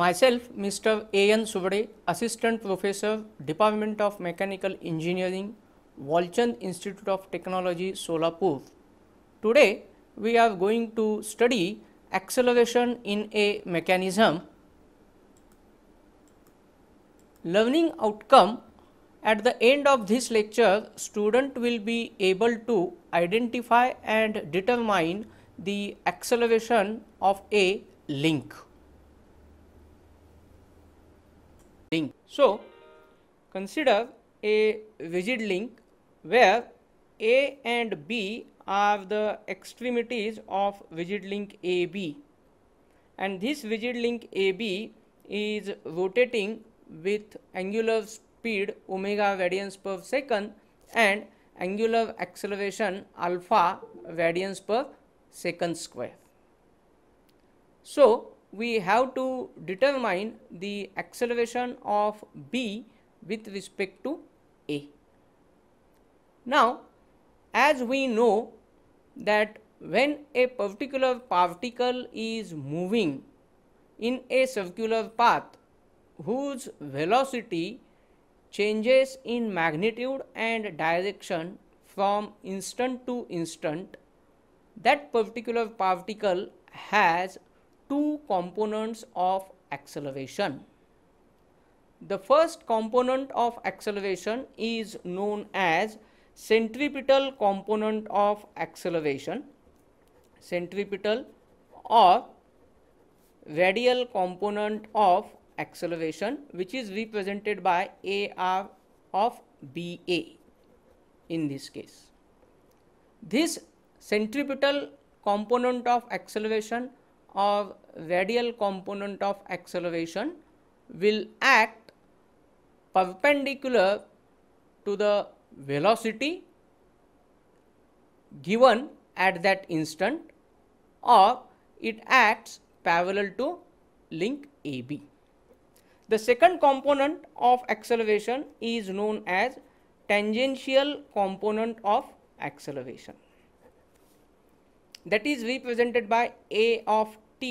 Myself, Mr. A.N. Subade, Assistant Professor, Department of Mechanical Engineering, Walchand Institute of Technology, Solapur. Today, we are going to study acceleration in a mechanism, learning outcome. At the end of this lecture, student will be able to identify and determine the acceleration of a link. So, consider a rigid link where A and B are the extremities of rigid link AB and this rigid link AB is rotating with angular speed omega radians per second and angular acceleration alpha radians per second square. So, we have to determine the acceleration of B with respect to A. Now, as we know that when a particular particle is moving in a circular path whose velocity changes in magnitude and direction from instant to instant, that particular particle has two components of acceleration. The first component of acceleration is known as centripetal component of acceleration, centripetal or radial component of acceleration which is represented by AR of BA in this case. This centripetal component of acceleration of radial component of acceleration will act perpendicular to the velocity given at that instant or it acts parallel to link AB. The second component of acceleration is known as tangential component of acceleration that is represented by A of T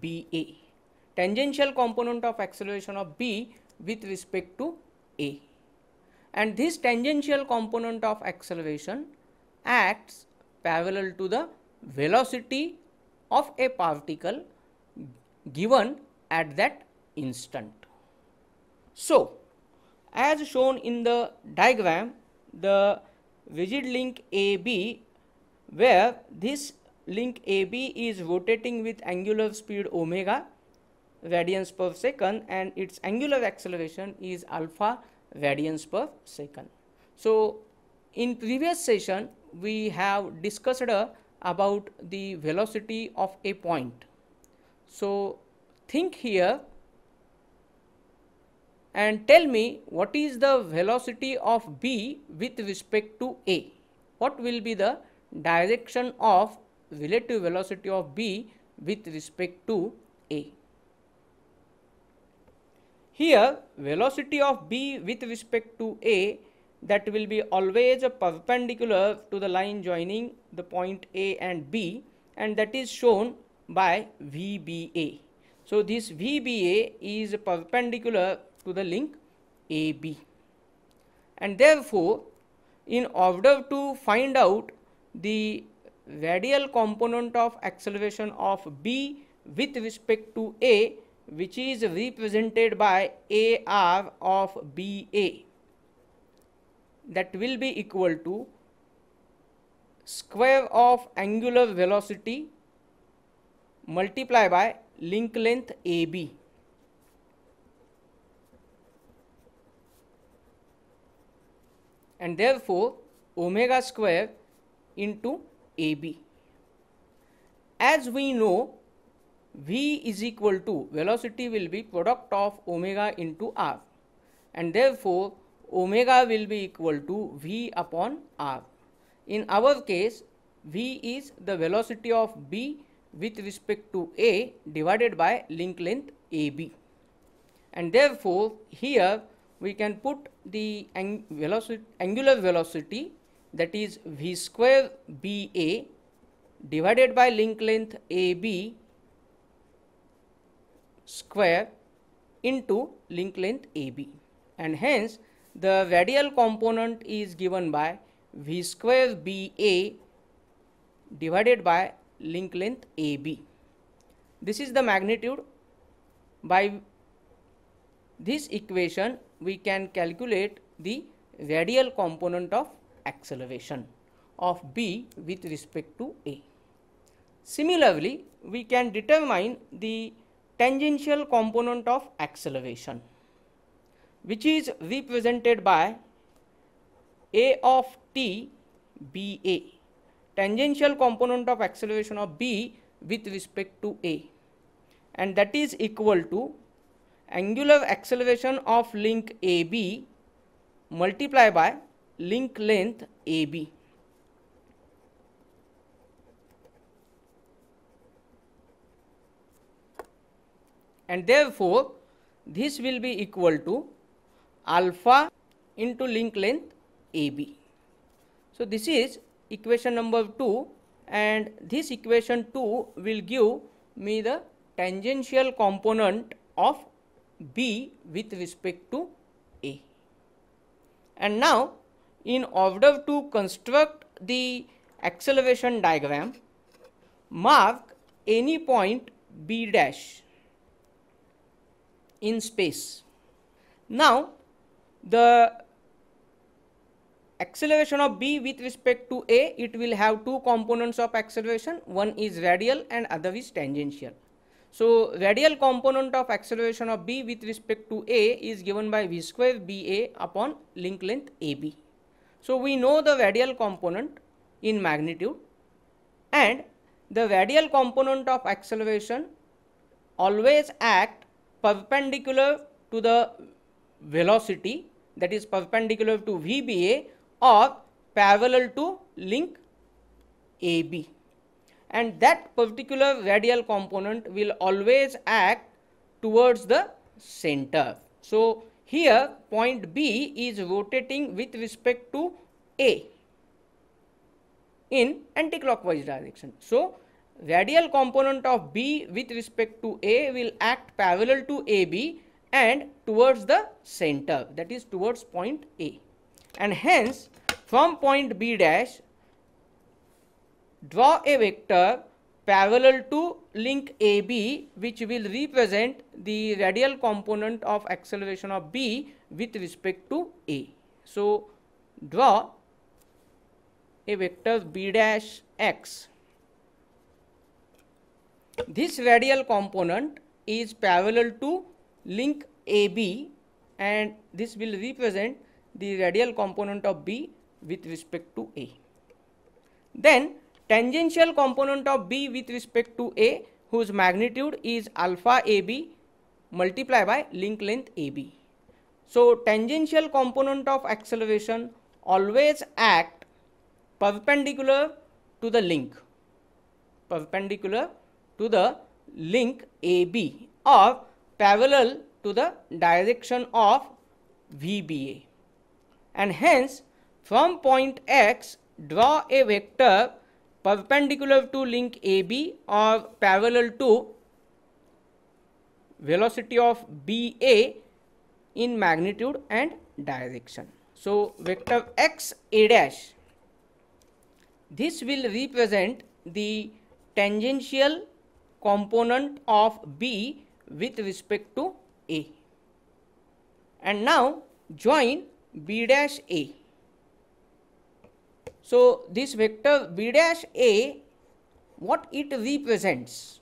B A tangential component of acceleration of B with respect to A and this tangential component of acceleration acts parallel to the velocity of a particle given at that instant. So, as shown in the diagram, the rigid link AB where this link AB is rotating with angular speed omega radians per second and its angular acceleration is alpha radians per second. So, in previous session we have discussed uh, about the velocity of a point. So, think here and tell me what is the velocity of B with respect to A. What will be the direction of relative velocity of B with respect to A. Here velocity of B with respect to A that will be always perpendicular to the line joining the point A and B and that is shown by VBA. So this VBA is perpendicular to the link AB and therefore in order to find out the radial component of acceleration of b with respect to a which is represented by ar of ba that will be equal to square of angular velocity multiplied by link length AB. And therefore, omega square into AB. As we know, V is equal to velocity will be product of omega into R and therefore omega will be equal to V upon R. In our case, V is the velocity of B with respect to A divided by link length AB. And therefore, here we can put the ang velocity, angular velocity that is V square BA divided by link length AB square into link length AB and hence the radial component is given by V square BA divided by link length AB. This is the magnitude by this equation we can calculate the radial component of acceleration of B with respect to A. Similarly, we can determine the tangential component of acceleration which is represented by A of t b a tangential component of acceleration of B with respect to A and that is equal to angular acceleration of link AB multiplied by link length AB. And therefore, this will be equal to alpha into link length AB. So, this is equation number 2 and this equation 2 will give me the tangential component of B with respect to A. And now in order to construct the acceleration diagram, mark any point B dash in space. Now, the acceleration of B with respect to A, it will have two components of acceleration. One is radial and other is tangential. So, radial component of acceleration of B with respect to A is given by V square BA upon link length AB. So, we know the radial component in magnitude and the radial component of acceleration always act perpendicular to the velocity that is perpendicular to VBA or parallel to link AB and that particular radial component will always act towards the center. So, here point B is rotating with respect to A in anticlockwise direction. So radial component of B with respect to A will act parallel to AB and towards the center that is towards point A and hence from point B dash draw a vector parallel to link AB which will represent the radial component of acceleration of B with respect to A. So, draw a vector B dash x. This radial component is parallel to link AB and this will represent the radial component of B with respect to A. Then tangential component of B with respect to A whose magnitude is alpha AB multiplied by link length AB. So tangential component of acceleration always act perpendicular to the link perpendicular to the link AB or parallel to the direction of VBA and hence from point X draw a vector perpendicular to link AB or parallel to velocity of BA in magnitude and direction. So, vector x a dash, this will represent the tangential component of B with respect to A. And now join B dash A. So, this vector b dash a, what it represents?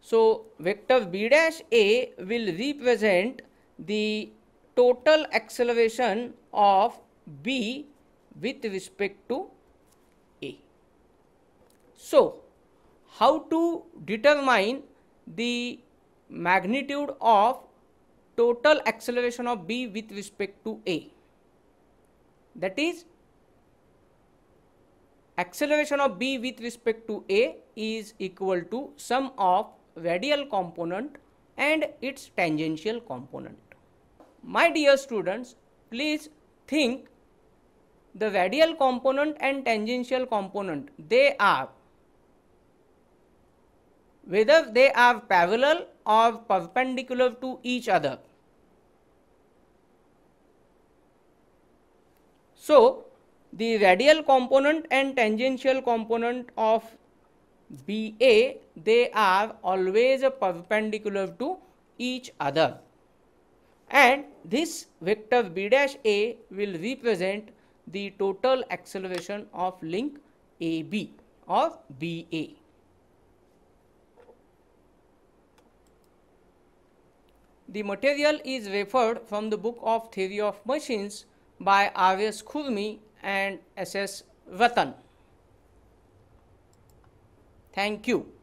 So, vector b dash a will represent the total acceleration of b with respect to a. So, how to determine the magnitude of total acceleration of b with respect to a? That is acceleration of b with respect to a is equal to sum of radial component and its tangential component. My dear students, please think the radial component and tangential component, they are whether they are parallel or perpendicular to each other. So, the radial component and tangential component of BA, they are always perpendicular to each other. And this vector B dash A will represent the total acceleration of link AB or BA. The material is referred from the book of Theory of Machines by R.S. Khurmi and SS Vatan. Thank you.